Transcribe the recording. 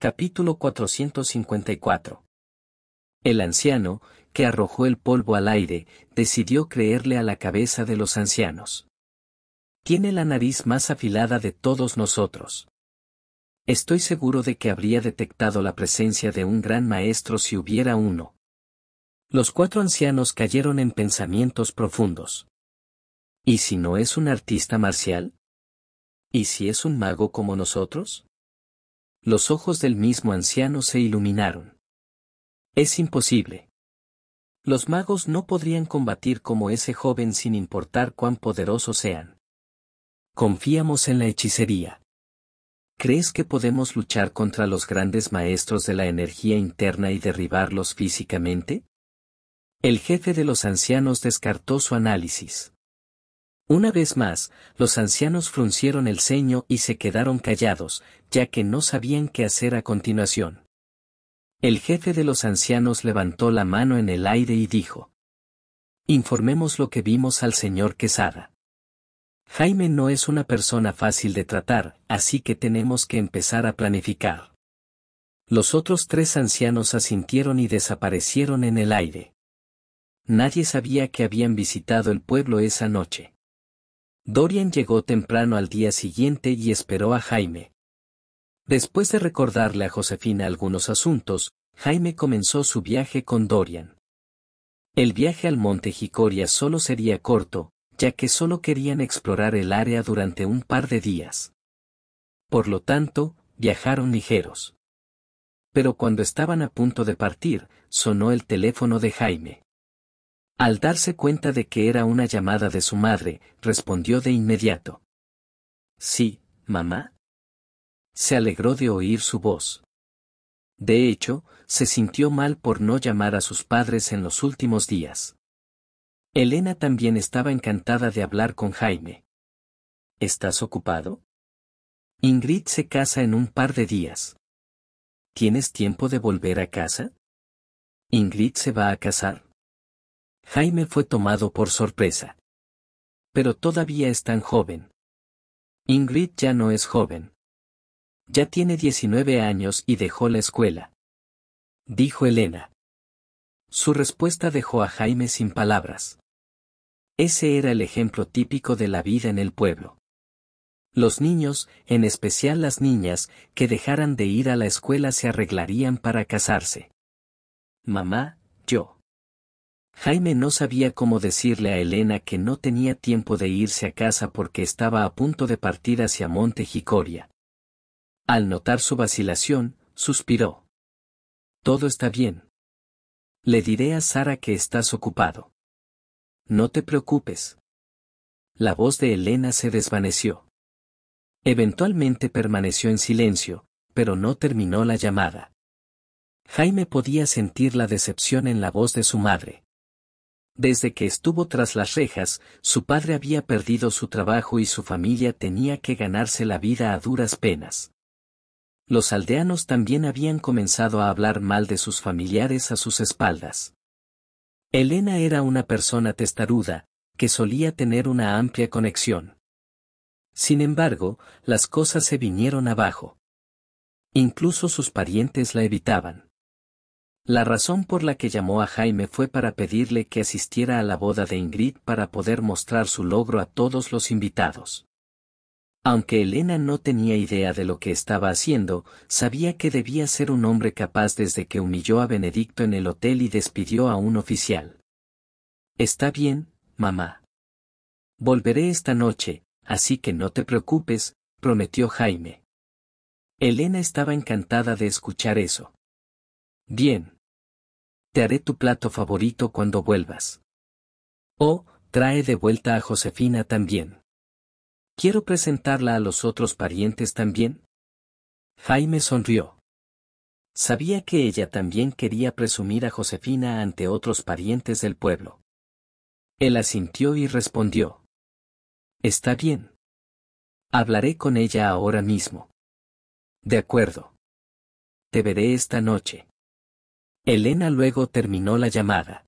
Capítulo 454 El anciano, que arrojó el polvo al aire, decidió creerle a la cabeza de los ancianos. Tiene la nariz más afilada de todos nosotros. Estoy seguro de que habría detectado la presencia de un gran maestro si hubiera uno. Los cuatro ancianos cayeron en pensamientos profundos. ¿Y si no es un artista marcial? ¿Y si es un mago como nosotros? los ojos del mismo anciano se iluminaron. Es imposible. Los magos no podrían combatir como ese joven sin importar cuán poderosos sean. Confiamos en la hechicería. ¿Crees que podemos luchar contra los grandes maestros de la energía interna y derribarlos físicamente? El jefe de los ancianos descartó su análisis. Una vez más, los ancianos fruncieron el ceño y se quedaron callados, ya que no sabían qué hacer a continuación. El jefe de los ancianos levantó la mano en el aire y dijo, Informemos lo que vimos al señor Quesada. Jaime no es una persona fácil de tratar, así que tenemos que empezar a planificar. Los otros tres ancianos asintieron y desaparecieron en el aire. Nadie sabía que habían visitado el pueblo esa noche. Dorian llegó temprano al día siguiente y esperó a Jaime. Después de recordarle a Josefina algunos asuntos, Jaime comenzó su viaje con Dorian. El viaje al monte Jicoria solo sería corto, ya que solo querían explorar el área durante un par de días. Por lo tanto, viajaron ligeros. Pero cuando estaban a punto de partir, sonó el teléfono de Jaime. Al darse cuenta de que era una llamada de su madre, respondió de inmediato. Sí, mamá. Se alegró de oír su voz. De hecho, se sintió mal por no llamar a sus padres en los últimos días. Elena también estaba encantada de hablar con Jaime. ¿Estás ocupado? Ingrid se casa en un par de días. ¿Tienes tiempo de volver a casa? Ingrid se va a casar. Jaime fue tomado por sorpresa. Pero todavía es tan joven. Ingrid ya no es joven. Ya tiene 19 años y dejó la escuela. Dijo Elena. Su respuesta dejó a Jaime sin palabras. Ese era el ejemplo típico de la vida en el pueblo. Los niños, en especial las niñas, que dejaran de ir a la escuela se arreglarían para casarse. Mamá, yo. Jaime no sabía cómo decirle a Elena que no tenía tiempo de irse a casa porque estaba a punto de partir hacia Monte Jicoria. Al notar su vacilación, suspiró. Todo está bien. Le diré a Sara que estás ocupado. No te preocupes. La voz de Elena se desvaneció. Eventualmente permaneció en silencio, pero no terminó la llamada. Jaime podía sentir la decepción en la voz de su madre. Desde que estuvo tras las rejas, su padre había perdido su trabajo y su familia tenía que ganarse la vida a duras penas. Los aldeanos también habían comenzado a hablar mal de sus familiares a sus espaldas. Elena era una persona testaruda, que solía tener una amplia conexión. Sin embargo, las cosas se vinieron abajo. Incluso sus parientes la evitaban. La razón por la que llamó a Jaime fue para pedirle que asistiera a la boda de Ingrid para poder mostrar su logro a todos los invitados. Aunque Elena no tenía idea de lo que estaba haciendo, sabía que debía ser un hombre capaz desde que humilló a Benedicto en el hotel y despidió a un oficial. Está bien, mamá. Volveré esta noche, así que no te preocupes, prometió Jaime. Elena estaba encantada de escuchar eso. Bien, te haré tu plato favorito cuando vuelvas. Oh, trae de vuelta a Josefina también. ¿Quiero presentarla a los otros parientes también? Jaime sonrió. Sabía que ella también quería presumir a Josefina ante otros parientes del pueblo. Él asintió y respondió. Está bien. Hablaré con ella ahora mismo. De acuerdo. Te veré esta noche. Elena luego terminó la llamada.